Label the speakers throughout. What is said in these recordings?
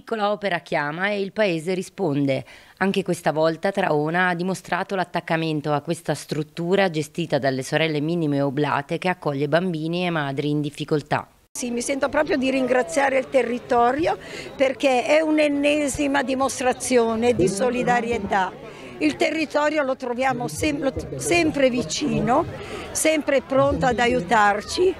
Speaker 1: piccola opera chiama e il paese risponde. Anche questa volta Traona ha dimostrato l'attaccamento a questa struttura gestita dalle sorelle minime oblate che accoglie bambini e madri in difficoltà.
Speaker 2: Sì, mi sento proprio di ringraziare il territorio perché è un'ennesima dimostrazione di solidarietà il territorio lo troviamo sem sempre vicino, sempre pronto ad aiutarci.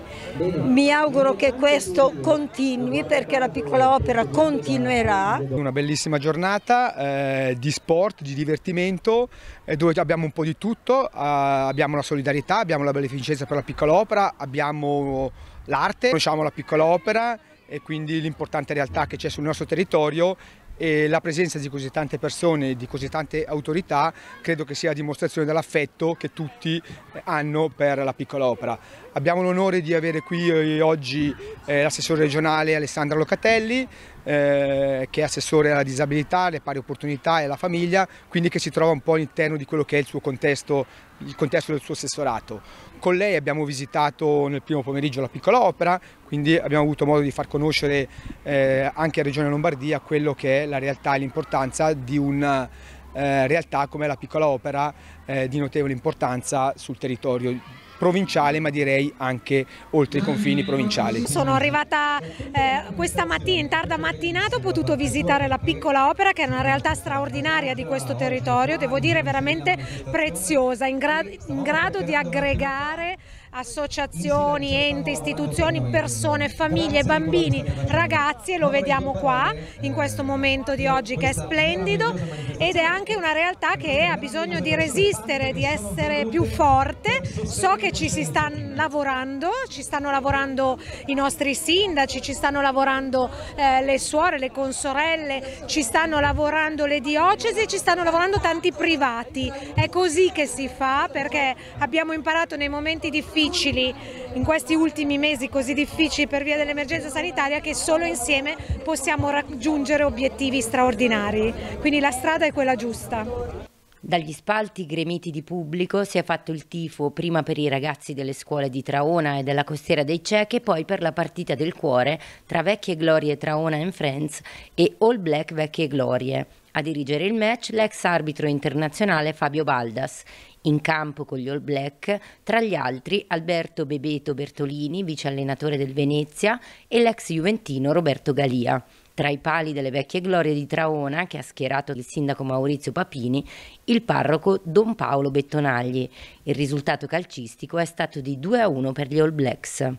Speaker 2: Mi auguro che questo continui perché la piccola opera continuerà.
Speaker 3: Una bellissima giornata eh, di sport, di divertimento, eh, dove abbiamo un po' di tutto, eh, abbiamo la solidarietà, abbiamo la beneficenza per la piccola opera, abbiamo l'arte, conosciamo la piccola opera e quindi l'importante realtà che c'è sul nostro territorio e la presenza di così tante persone e di così tante autorità credo che sia la dimostrazione dell'affetto che tutti eh, hanno per la piccola opera. Abbiamo l'onore di avere qui eh, oggi eh, l'assessore regionale Alessandra Locatelli che è assessore alla disabilità, alle pari opportunità e alla famiglia, quindi che si trova un po' all'interno di quello che è il suo contesto, il contesto del suo assessorato. Con lei abbiamo visitato nel primo pomeriggio la piccola opera, quindi abbiamo avuto modo di far conoscere anche a Regione Lombardia quello che è la realtà e l'importanza di una eh, realtà come la piccola opera eh, di notevole importanza sul territorio provinciale ma direi anche oltre i confini provinciali. Sono
Speaker 4: arrivata eh, questa mattina, in tarda mattinata ho potuto visitare la piccola opera che è una realtà straordinaria di questo territorio, devo dire veramente preziosa, in, gra in grado di aggregare associazioni, enti, istituzioni, persone, famiglie, bambini, ragazzi e lo vediamo qua in questo momento di oggi che è splendido ed è anche una realtà che ha bisogno di resistere, di essere più forte. So che che ci si sta lavorando, ci stanno lavorando i nostri sindaci, ci stanno lavorando eh, le suore, le consorelle, ci stanno lavorando le diocesi, ci stanno lavorando tanti privati. È così che si fa perché abbiamo imparato nei momenti difficili, in questi ultimi mesi così difficili per via dell'emergenza sanitaria, che solo insieme possiamo raggiungere obiettivi straordinari. Quindi la strada è quella giusta.
Speaker 1: Dagli spalti gremiti di pubblico si è fatto il tifo prima per i ragazzi delle scuole di Traona e della costiera dei Cechi e poi per la partita del cuore tra Vecchie Glorie Traona and Friends e All Black Vecchie Glorie. A dirigere il match l'ex arbitro internazionale Fabio Baldas. In campo con gli All Black, tra gli altri Alberto Bebeto Bertolini, vice allenatore del Venezia, e l'ex juventino Roberto Galia tra i pali delle vecchie glorie di Traona, che ha schierato il sindaco Maurizio Papini, il parroco Don Paolo Bettonagli. Il risultato calcistico è stato di 2 a 1 per gli All Blacks.